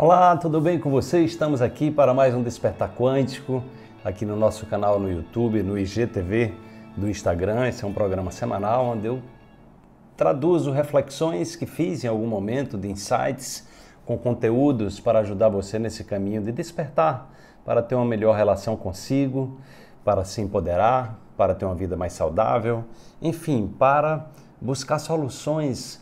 Olá, tudo bem com você? Estamos aqui para mais um Despertar Quântico, aqui no nosso canal no YouTube, no IGTV do Instagram. Esse é um programa semanal onde eu traduzo reflexões que fiz em algum momento de insights com conteúdos para ajudar você nesse caminho de despertar, para ter uma melhor relação consigo, para se empoderar, para ter uma vida mais saudável, enfim, para buscar soluções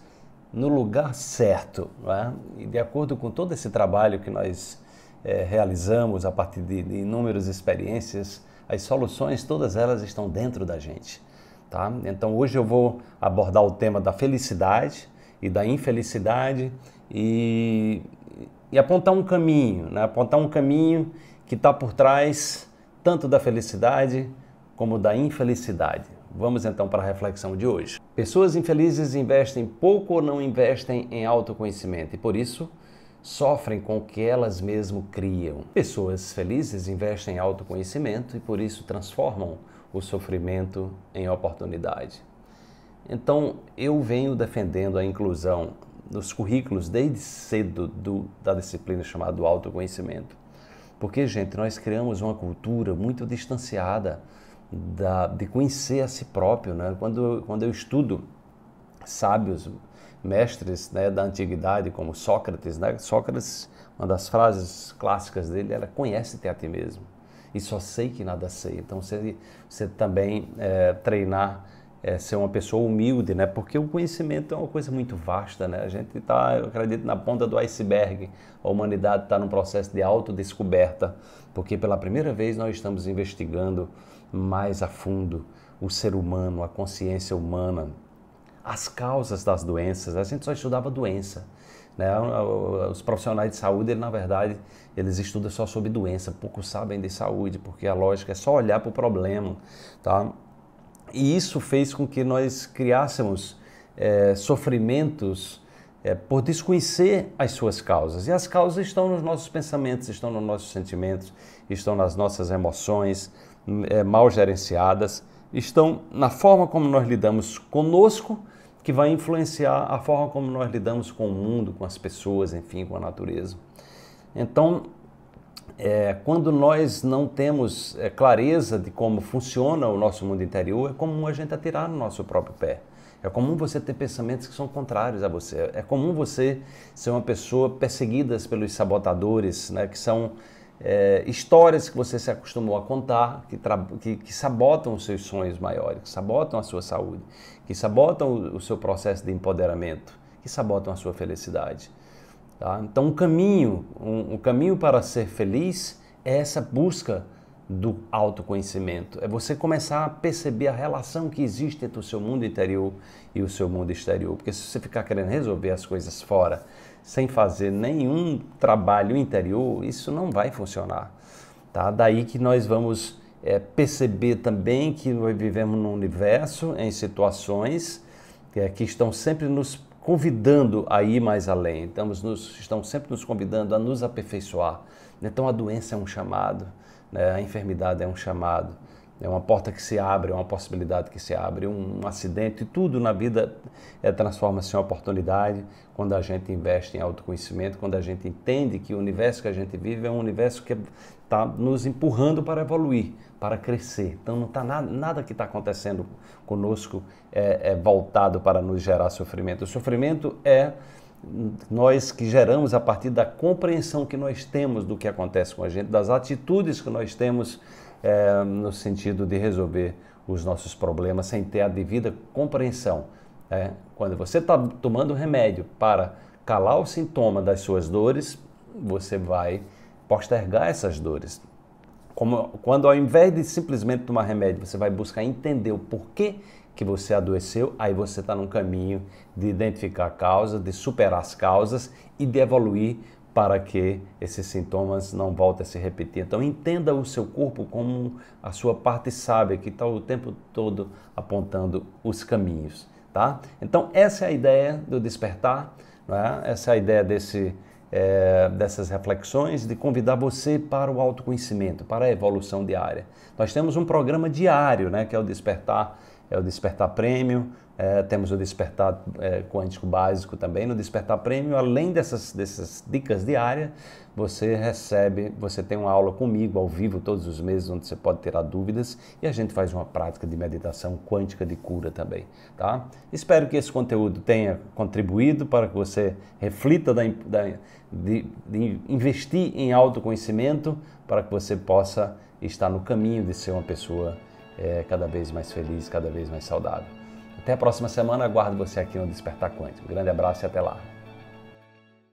no lugar certo. Né? E de acordo com todo esse trabalho que nós é, realizamos a partir de, inúmeras experiências, as soluções, todas elas estão dentro da gente. Tá? Então hoje eu vou abordar o tema da felicidade e da infelicidade e, e apontar um caminho, né? apontar um caminho que está por trás tanto da felicidade como da infelicidade. Vamos então para a reflexão de hoje. Pessoas infelizes investem pouco ou não investem em autoconhecimento e por isso sofrem com o que elas mesmas criam. Pessoas felizes investem em autoconhecimento e por isso transformam o sofrimento em oportunidade. Então, eu venho defendendo a inclusão nos currículos desde cedo do, da disciplina chamada autoconhecimento. Porque, gente, nós criamos uma cultura muito distanciada da, de conhecer a si próprio. Né? Quando, quando eu estudo sábios, mestres né, da antiguidade, como Sócrates, né? Sócrates, uma das frases clássicas dele era: conhece-te a ti mesmo. E só sei que nada sei. Então, você, você também é, treinar é ser uma pessoa humilde, né? Porque o conhecimento é uma coisa muito vasta, né? A gente está, eu acredito, na ponta do iceberg. A humanidade está num processo de autodescoberta, porque pela primeira vez nós estamos investigando mais a fundo o ser humano, a consciência humana, as causas das doenças. A gente só estudava doença. Né? Os profissionais de saúde, na verdade, eles estudam só sobre doença, pouco sabem de saúde, porque a lógica é só olhar para o problema. Tá? E isso fez com que nós criássemos é, sofrimentos é, por desconhecer as suas causas. E as causas estão nos nossos pensamentos, estão nos nossos sentimentos, estão nas nossas emoções, é, mal gerenciadas, estão na forma como nós lidamos conosco, que vai influenciar a forma como nós lidamos com o mundo, com as pessoas, enfim, com a natureza. Então, é, quando nós não temos é, clareza de como funciona o nosso mundo interior, é comum a gente atirar no nosso próprio pé. É comum você ter pensamentos que são contrários a você. É comum você ser uma pessoa perseguida pelos sabotadores, né, que são é, histórias que você se acostumou a contar, que, que, que, sabotam os seus sonhos maiores, que sabotam a sua saúde, que sabotam o, o seu processo de empoderamento, que sabotam a sua felicidade. Tá? Então, um caminho, um, um caminho para ser feliz é essa busca do autoconhecimento. É você começar a perceber a relação que existe entre o seu mundo interior e o seu mundo exterior. Porque se você ficar querendo resolver as coisas fora sem fazer nenhum trabalho interior, isso não vai funcionar. Tá? Daí que nós vamos é, perceber também que nós vivemos num universo, em situações é, que estão sempre nos convidando a ir mais além, estamos nos, estão sempre nos convidando a nos aperfeiçoar. Então a doença é um chamado né? A enfermidade é um chamado, é uma porta que se abre, é uma possibilidade que se abre, um, um acidente. Tudo na vida é, transforma-se em oportunidade quando a gente investe em autoconhecimento, quando a gente entende que o universo que a gente vive é um universo que está nos empurrando para evoluir, para crescer. Então não está nada, nada que está acontecendo conosco é, é voltado para nos gerar sofrimento. O sofrimento é nós que geramos a partir da compreensão que nós temos do que acontece com a gente, das atitudes que nós temos é, no sentido de resolver os nossos problemas sem ter a devida compreensão. É, quando você está tomando remédio para calar o sintoma das suas dores, você vai postergar essas dores. Como, quando ao invés de simplesmente tomar remédio, você vai buscar entender o porquê que você adoeceu, aí você está num caminho de identificar a causa, de superar as causas e de evoluir para que esses sintomas não voltem a se repetir. Então entenda o seu corpo como a sua parte sábia que está o tempo todo apontando os caminhos, tá? Então essa é a ideia do despertar, né? essa é a ideia desse é, dessas reflexões, de convidar você para o autoconhecimento, para a evolução diária. Nós temos um programa diário, né, que é o Despertar é o Despertar Prêmio, é, temos o Despertar é, Quântico Básico também. No Despertar Prêmio, além dessas, dessas dicas diárias, você recebe, você tem uma aula comigo ao vivo todos os meses, onde você pode tirar dúvidas e a gente faz uma prática de meditação quântica de cura também, tá? Espero que esse conteúdo tenha contribuído para que você reflita da, da, de, de investir em autoconhecimento para que você possa estar no caminho de ser uma pessoa é, cada vez mais feliz, cada vez mais saudável. Até a próxima semana, aguardo você aqui no Despertar Quântico. Um grande abraço e até lá.